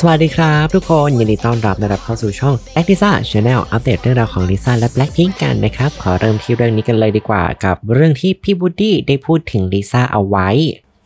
สวัสดีครับทุกคนยินดีต้อนรับนะครับเข้าสู่ช่อง a c t i s a Channel อัปเดตเรื่องราวของลิซ่าและ Blackpink กันนะครับ ขอเริ่มที่เรื่องนี้กันเลยดีกว่ากับเรื่องที่พี่บูดดี้ได้พูดถึงลิซ่าเอาไว้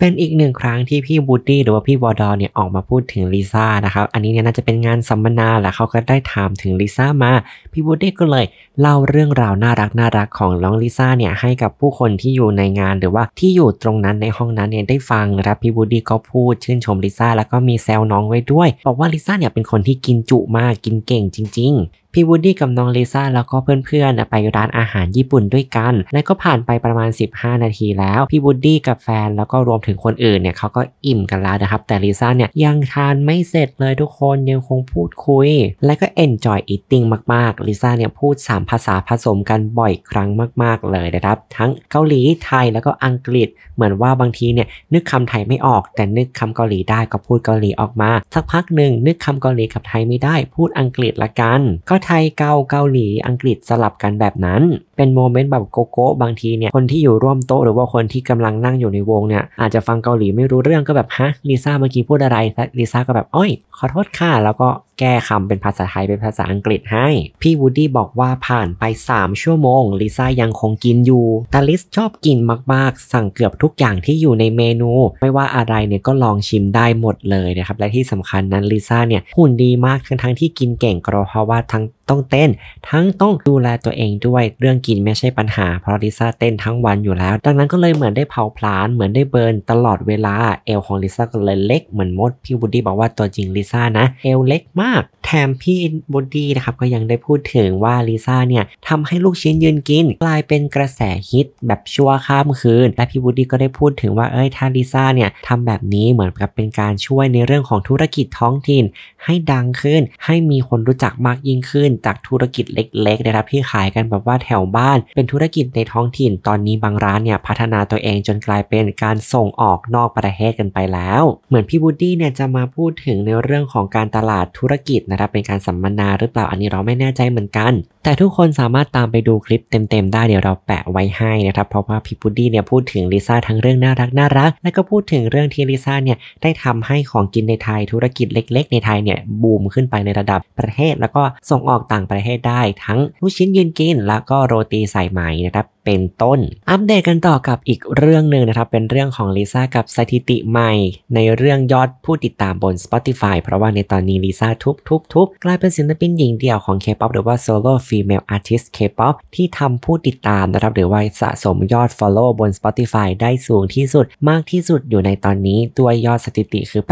เป็นอีกหนึ่งครั้งที่พี่บูตี้หรือว่าพี่วอดอเนี่ยออกมาพูดถึงลิซ่านะครับอันนี้เนี่ยน่าจะเป็นงานสัมมนาแหละเขาก็ได้ถามถึงลิซ่ามาพี่บูตี้ก็เลยเล่าเรื่องราวน่ารักน่ารักของน้องลิซ่าเนี่ยให้กับผู้คนที่อยู่ในงานหรือว่าที่อยู่ตรงนั้นในห้องนั้นเนี่ยได้ฟังนะครับพี่บูตี้ก็พูด ชื่นชมลิซ่าแล้วก็มีแซวน้องไว้ด้วยบอกว่าลิซ่าเนี่ยเป็นคนที่กินจุมากกินเก่งจริงพี่วูดดี้กับน้องลิซ่าแล้วก็เพื่อนๆไปร้านอาหารญี่ปุ่นด้วยกัน และก็ผ่านไปประมาณ 15 นาทีแล้วพี่วูดดี้กับแฟนแล้วก็รวมถึงคนอื่นเนี่ยเขาก็อิ่มกันแล้วนะครับ แต่ลิซ่าเนี่ยยังทานไม่เสร็จเลยทุกคนยังคงพูดคุยและก็ enjoy eating มากๆลิซ่าเนี่ยพูด 3 ภาษาผสมกันบ่อยครั้งมากๆเลยนะครับทั้งเกาหลีไทยแล้วก็อังกฤษเหมือนว่าบางทีเนี่ยนึกคำไทยไม่ออกแต่นึกคำเกาหลีได้ก็พูดเกาหลีออกมาสักพักหนึ่งนึกคำเกาหลีกับไทยไม่ได้ พูดอังกฤษละกันก็ไทยเกาเกาหลีอังกฤษสลับกันแบบนั้น เป็นโมเมนต์แบบโกโก้บางทีเนี่ย คนที่อยู่ร่วมโต๊ะหรือว่าคนที่กำลังนั่งอยู่ในวงเนี่ย อาจจะฟังเกาหลีไม่รู้เรื่องก็แบบฮะลิซ่าเมื่อกี้พูดอะไรลิซ่าก็แบบอ้อยขอโทษค่ะแล้วก็แก้คำเป็นภาษาไทยเป็นภาษาอังกฤษให้ พี่วูดดี้บอกว่าผ่านไป3 ชั่วโมงลิซ่ายังคงกินอยู่ แต่ลิซชอบกินมากๆ สั่งเกือบทุกอย่างที่อยู่ในเมนูไม่ว่าอะไรเนี่ยก็ลองชิมได้หมดเลยนะครับและที่สำคัญนั้นลิซ่าเนี่ยหุ่นดีมากทั้งที่กินเก่งกะเพราะว่าทั้งต้องเต้นทั้งต้องดูแลตัวเองด้วยเรื่องกินไม่ใช่ปัญหาเพราะลิซ่าเต้นทั้งวันอยู่แล้ว ดังนั้นก็เลยเหมือนได้เผาผลาญเหมือนได้เบิร์นตลอดเวลาเอวของลิซ่าก็เลยเล็กเหมือนมดพี่บูดี้บอกว่าตัวจริงลิซ่านะ เอวเล็กมากแถมพี่บูดี้นะครับก็ยังได้พูดถึงว่าลิซ่าเนี่ยทำให้ลูกชิ้นยืนกิน กลายเป็นกระแสฮิต แบบชั่วข้ามคืนและพี่บูดดี้ก็ได้พูดถึงว่าเอ้ยถ้าลิซ่าเนี่ยทำแบบนี้เหมือนกับเป็นการช่วยในเรื่องของธุรกิจท้องถิ่น ให้ดังขึ้น ให้มีคนรู้จักมากยิ่งขึ้นจากธุรกิจเล็กๆนะครับที่ขายกันแบบว่าแถวบ้าน เป็นธุรกิจในท้องถิ่น ตอนนี้บางร้านเนี่ยพัฒนาตัวเองจนกลายเป็นการส่งออกนอกประเทศกันไปแล้ว เหมือนพี่บูดี้เนี่ยจะมาพูดถึงในเรื่องของการตลาดธุรกิจนะครับเป็นการสัมมนาหรือเปล่าอันนี้เราไม่แน่ใจเหมือนกัน แต่ทุกคนสามารถตามไปดูคลิปเต็ม ๆ ได้เดี๋ยวเราแปะไว้ให้นะครับเพราะว่าพี่บูดดี้เนี่ยพูดถึงลิซ่าทั้งเรื่องน่ารักน่ารัก และก็พูดถึงเรื่องที่ลิซ่าเนี่ยได้ทำให้ของกินในไทยธุรกิจเล็กๆในไทยเนี่ยบูมขึ้นไปในระดับประเทศ แล้วก็ส่งออกต่างประเทศได้ทั้งลูกชิ้นยืนกินแล้วก็โรตีใส่ไหมนะครับเป็นต้น อัปเดตกันต่อกับอีกเรื่องหนึ่งนะครับ เป็นเรื่องของลิซ่ากับสถิติใหม่ ในเรื่องยอดผู้ติดตามบน Spotify เพราะว่าในตอนนี้ลิซ่าทุบทุบทุบกลายเป็นศิลปินหญิงเดี่ยวของ K-POP หรือว่า Solo Female Artist K-Pop ที่ทำผู้ติดตามนะครับหรือว่าสะสมยอด Follow บน Spotify ได้สูงที่สุดมากที่สุดอยู่ในตอนนี้ตัวยอดสถิติคือ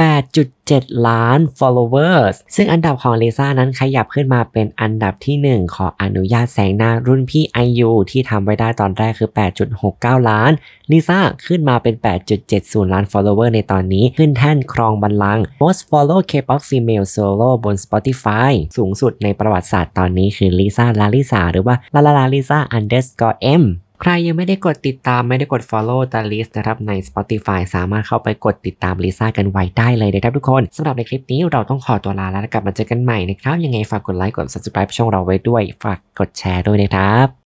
8.7ล้าน followers ซึ่งอันดับของลิซ่านั้นขยับขึ้นมาเป็นอันดับที่ 1ขออนุญาตแสงหน้ารุ่นพี่ IU ที่ทำไว้ได้ตอนแรกคือ 8.69 ล้าน ลิซ่า ขึ้นมาเป็น 8.70 ล้าน follower ในตอนนี้ ขึ้นแท่นครองบัลลังก์ most follow K-pop female solo บน Spotify สูงสุดในประวัติศาสตร์ตอนนี้คือลิซ่าลาลิซาหรือว่าลาลาลาลิซ่า underscore m ใครยังไม่ได้กดติดตามไม่ได้กด Follow ตาลิสนะครับใน Spotify สามารถเข้าไปกดติดตามลิซ่ากันไว้ได้เลยนะครับทุกคน สำหรับในคลิปนี้เราต้องขอตัวลาแล้วกลับมาเจอกันใหม่นะครับยังไงฝากกดไลค์กด Subscribe ช่องเราไว้ด้วย ฝากกดแชร์ด้วยนะครับ